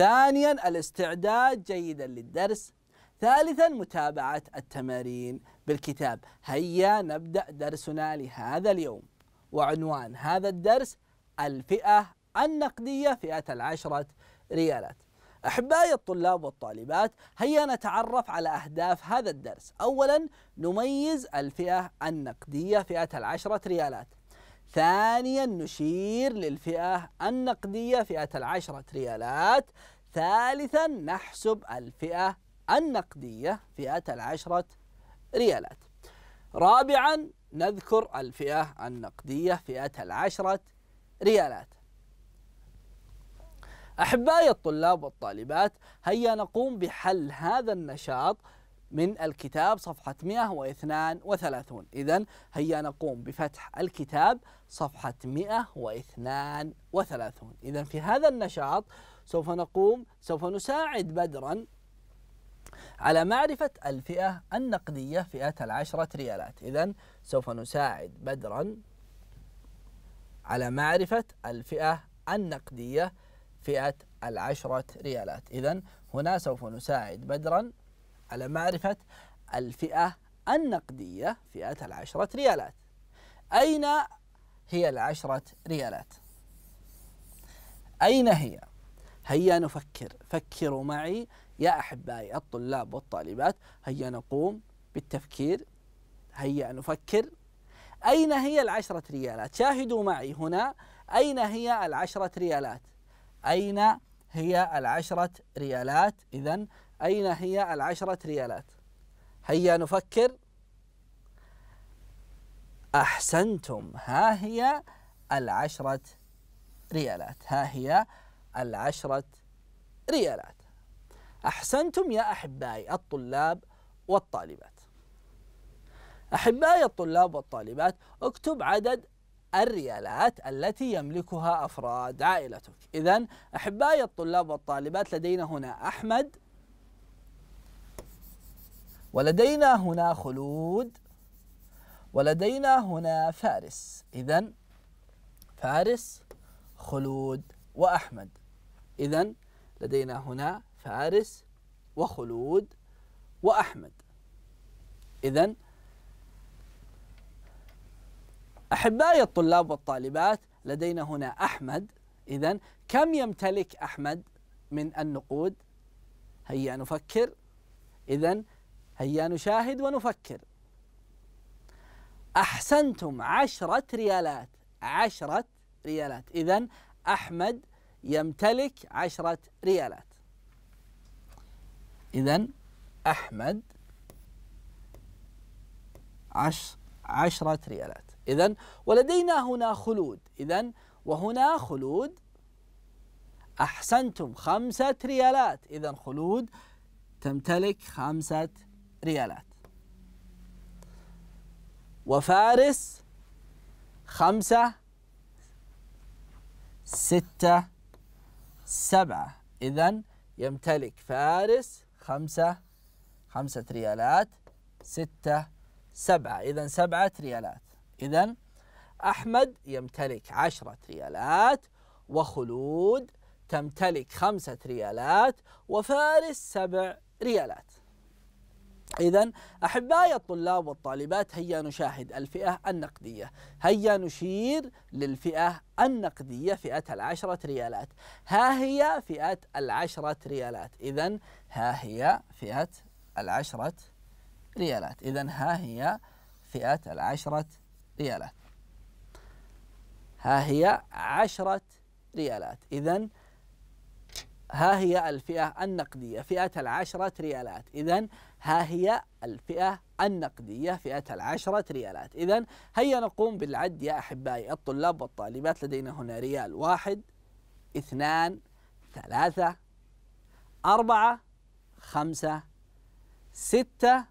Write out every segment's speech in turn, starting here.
ثانيا الاستعداد جيدا للدرس ثالثا متابعة التمارين بالكتاب هيا نبدأ درسنا لهذا اليوم وعنوان هذا الدرس الفئة النقدية فئة العشرة ريالات أحبائي الطلاب والطالبات هيا نتعرف على أهداف هذا الدرس أولا نميز الفئة النقدية فئة العشرة ريالات ثانيا نشير للفئة النقدية فئة العشرة ريالات ثالثا نحسب الفئة النقدية فئة العشرة ريالات رابعا نذكر الفئة النقدية فئة العشرة ريالات أحبائي الطلاب والطالبات هيا نقوم بحل هذا النشاط من الكتاب صفحة 132 إذا هيا نقوم بفتح الكتاب صفحة 132 إذا في هذا النشاط سوف نقوم سوف نساعد بدرا على معرفة الفئة النقدية فئة العشرة ريالات إذا سوف نساعد بدرا على معرفة الفئة النقدية فئة العشرة ريالات إذا هنا سوف نساعد بدرا على معرفة الفئة النقدية فئة العشرة ريالات أين هي العشرة ريالات أين هي هيا نفكر فكروا معي يا أحبائي الطلاب والطالبات هيا نقوم بالتفكير هيا نفكر أين هي العشرة ريالات شاهدوا معي هنا أين هي العشرة ريالات أين هي العشرة ريالات إذا أين هي العشرة ريالات هيا نفكر أحسنتم ها هي العشرة ريالات ها هي العشرة ريالات أحسنتم يا أحبائي الطلاب والطالبات أحبائي الطلاب والطالبات اكتب عدد الريالات التي يملكها أفراد عائلتك إذا أحبائي الطلاب والطالبات لدينا هنا أحمد ولدينا هنا خلود ولدينا هنا فارس إذا فارس خلود وأحمد إذا لدينا هنا فارس وخلود وأحمد إذا أحبائي الطلاب والطالبات لدينا هنا أحمد إذا كم يمتلك أحمد من النقود هيا نفكر إذا هيا نشاهد ونفكر أحسنتم عشرة ريالات عشرة ريالات إذا أحمد يمتلك عشرة ريالات إذا أحمد عش عشرة ريالات إذا ولدينا هنا خلود إذا وهنا خلود أحسنتم خمسة ريالات إذا خلود تمتلك خمسة ريالات وفارس خمسة ستة سبعة إذا يمتلك فارس خمسة خمسة ريالات ستة سبعة إذا سبعة ريالات إذا أحمد يمتلك عشرة ريالات وخلود تمتلك خمسة ريالات وفارس سبع ريالات إذا أحبائي الطلاب والطالبات هيا نشاهد الفئة النقدية هيا نشير للفئة النقدية فئة العشرة ريالات ها هي فئة العشرة ريالات إذا ها هي فئة العشرة ريالات إذا ها هي فئة العشرة ريالات ها هي عشرة ريالات إذا ها هي الفئة النقدية فئة العشرة ريالات إذا ها هي الفئة النقدية فئة العشرة ريالات إذا هيا نقوم بالعد يا أحبائي الطلاب والطالبات لدينا هنا ريال واحد اثنان ثلاثة أربعة خمسة ستة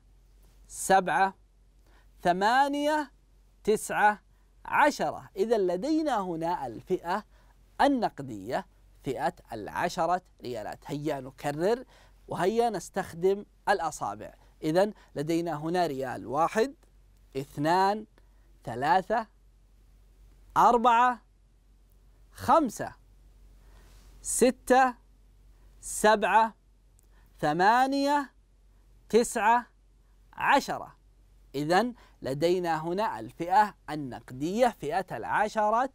سبعة ثمانية تسعة عشرة إذا لدينا هنا الفئة النقدية فئة العشرة ريالات هيا نكرر وهيا نستخدم الأصابع إذا لدينا هنا ريال واحد اثنان ثلاثة أربعة خمسة ستة سبعة ثمانية تسعة عشرة إذا لدينا هنا الفئة النقدية فئة العشرة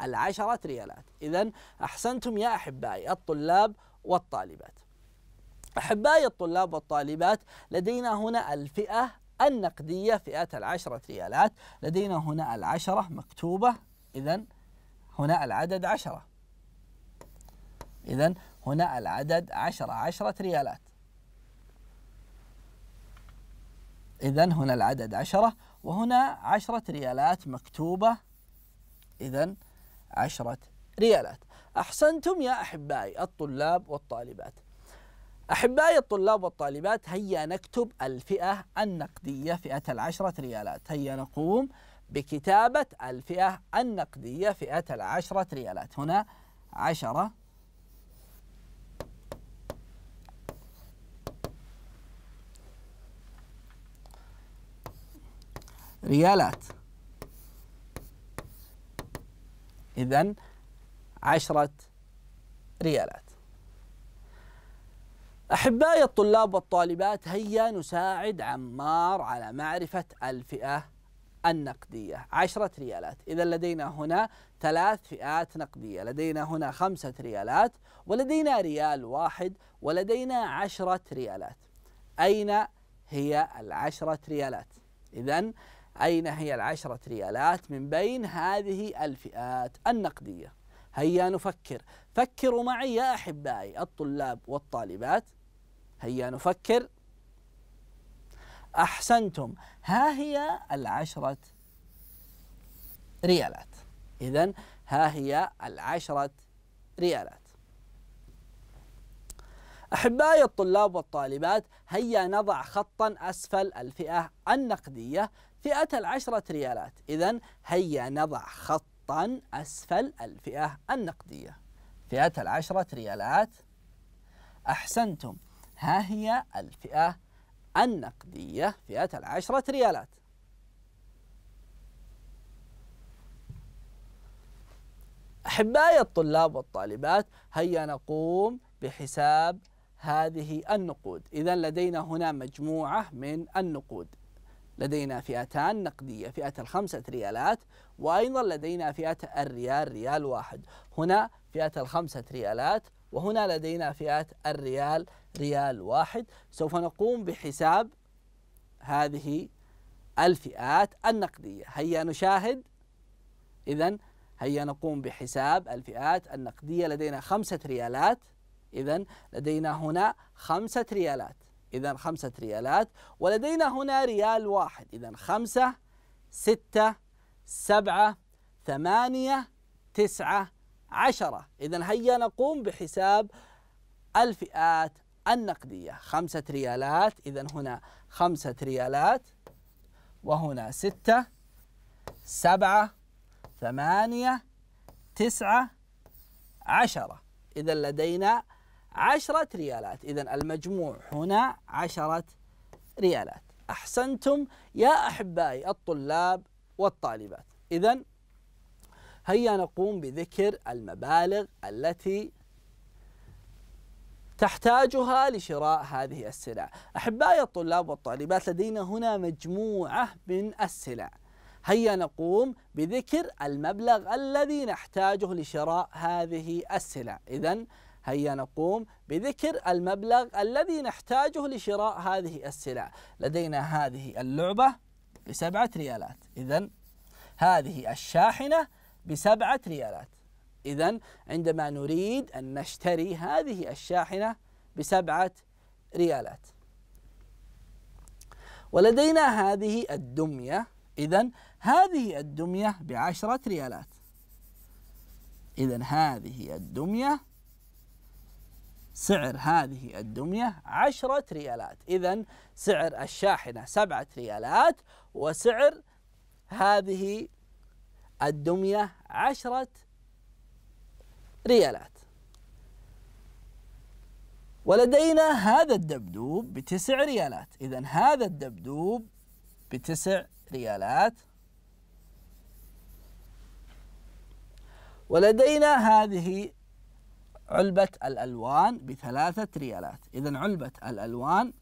العشرة ريالات إذا أحسنتم يا أحبائي الطلاب والطالبات أحبائي الطلاب والطالبات لدينا هنا الفئة النقدية فئة العشرة ريالات لدينا هنا العشرة مكتوبة إذا هنا العدد عشرة إذا هنا العدد عشرة عشرة ريالات إذا هنا العدد عشرة وهنا عشرة ريالات مكتوبة إذا عشرة ريالات أحسنتم يا أحبائي الطلاب والطالبات أحبائي الطلاب والطالبات هيا نكتب الفئة النقدية فئة العشرة ريالات هيا نقوم بكتابة الفئة النقدية فئة العشرة ريالات هنا عشرة ريالات إذن عشرة ريالات أحبائي الطلاب والطالبات هيا نساعد عمار على معرفة الفئة النقدية عشرة ريالات إذا لدينا هنا ثلاث فئات نقدية لدينا هنا خمسة ريالات ولدينا ريال واحد ولدينا عشرة ريالات أين هي العشرة ريالات إذا أين هي العشرة ريالات من بين هذه الفئات النقدية هيا نفكر فكروا معي يا أحبائي الطلاب والطالبات هيا نفكر أحسنتم ها هي العشرة ريالات إذا ها هي العشرة ريالات أحبائي الطلاب والطالبات هيا نضع خطا أسفل الفئة النقدية فئة العشرة ريالات إذا هيا نضع خطا أسفل الفئة النقدية فئة العشرة ريالات أحسنتم ها هي الفئة النقدية فئة العشرة ريالات أحبائي الطلاب والطالبات هيا نقوم بحساب هذه النقود إذا لدينا هنا مجموعة من النقود لدينا فئتان نقدية فئة الخمسة ريالات وأيضا لدينا فئة الريال ريال واحد هنا فئة الخمسة ريالات وهنا لدينا فئة الريال ريال واحد سوف نقوم بحساب هذه الفئات النقدية هيا نشاهد إذا هيا نقوم بحساب الفئات النقدية لدينا خمسة ريالات إذا لدينا هنا خمسة ريالات إذا خمسة ريالات ولدينا هنا ريال واحد إذا خمسة ستة سبعة ثمانية تسعة عشرة إذا هيا نقوم بحساب الفئات النقدية خمسة ريالات إذا هنا خمسة ريالات وهنا ستة سبعة ثمانية تسعة عشرة إذا لدينا عشرة ريالات إذا المجموع هنا عشرة ريالات أحسنتم يا أحبائي الطلاب والطالبات إذا هيا نقوم بذكر المبالغ التي تحتاجها لشراء هذه السلع أحبائي الطلاب والطالبات لدينا هنا مجموعة من السلع هيا نقوم بذكر المبلغ الذي نحتاجه لشراء هذه السلع إذا هيا نقوم بذكر المبلغ الذي نحتاجه لشراء هذه السلع لدينا هذه اللعبة بسبعة ريالات إذا هذه الشاحنة بسبعة ريالات إذا عندما نريد أن نشتري هذه الشاحنة بسبعة ريالات ولدينا هذه الدمية إذا هذه الدمية بعشرة ريالات إذا هذه الدمية سعر هذه الدمية عشرة ريالات إذا سعر الشاحنة سبعة ريالات وسعر هذه الدمية عشرة ريالات ولدينا هذا الدبدوب بتسع ريالات إذا هذا الدبدوب بتسع ريالات ولدينا هذه علبة الألوان بثلاثة ريالات إذا علبة الألوان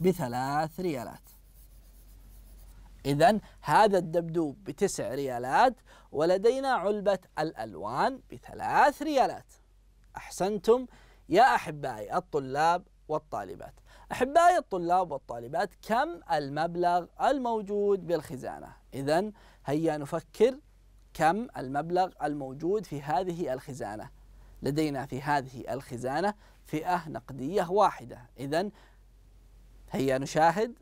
بثلاث ريالات إذا هذا الدبدوب بتسع ريالات ولدينا علبة الألوان بثلاث ريالات أحسنتم يا أحبائي الطلاب والطالبات أحبائي الطلاب والطالبات كم المبلغ الموجود بالخزانة إذا هيا نفكر كم المبلغ الموجود في هذه الخزانة لدينا في هذه الخزانة فئة نقدية واحدة إذا هيا نشاهد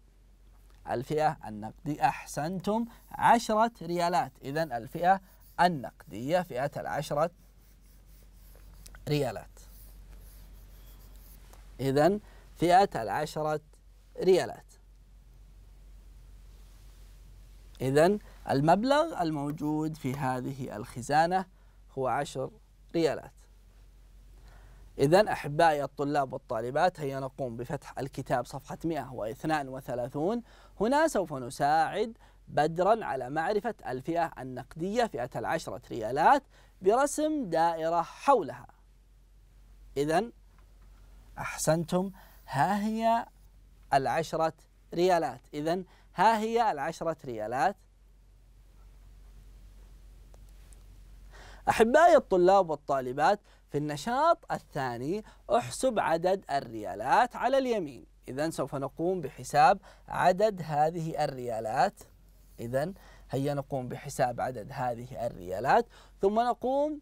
الفئة النقدية أحسنتم عشرة ريالات إذا الفئة النقدية فئة العشرة ريالات إذا فئة العشرة ريالات إذا المبلغ الموجود في هذه الخزانة هو عشر ريالات إذا أحبائي الطلاب والطالبات هيا نقوم بفتح الكتاب صفحة 132 هنا سوف نساعد بدرا على معرفة الفئة النقدية فئة العشرة ريالات برسم دائرة حولها إذا أحسنتم ها هي العشرة ريالات إذا ها هي العشرة ريالات أحبائي الطلاب والطالبات في النشاط الثاني احسب عدد الريالات على اليمين إذا سوف نقوم بحساب عدد هذه الريالات إذا هيا نقوم بحساب عدد هذه الريالات ثم نقوم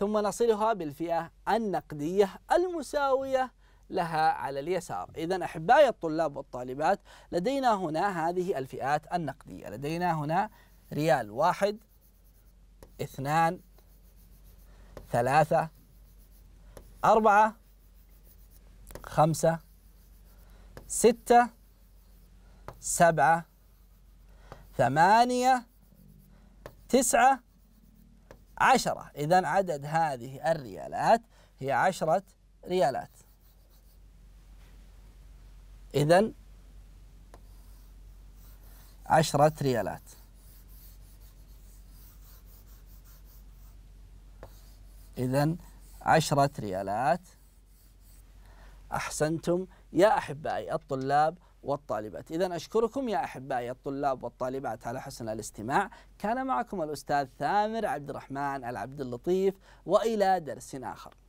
ثم نصلها بالفئة النقدية المساوية لها على اليسار إذا أحبائي الطلاب والطالبات لدينا هنا هذه الفئات النقدية لدينا هنا ريال واحد اثنان ثلاثة أربعة خمسة ستة سبعة ثمانية تسعة عشرة إذا عدد هذه الريالات هي عشرة ريالات إذا عشرة ريالات إذا عشرة ريالات أحسنتم يا أحبائي الطلاب والطالبات إذا أشكركم يا أحبائي الطلاب والطالبات على حسن الاستماع كان معكم الأستاذ ثامر عبد الرحمن العبد اللطيف وإلى درس آخر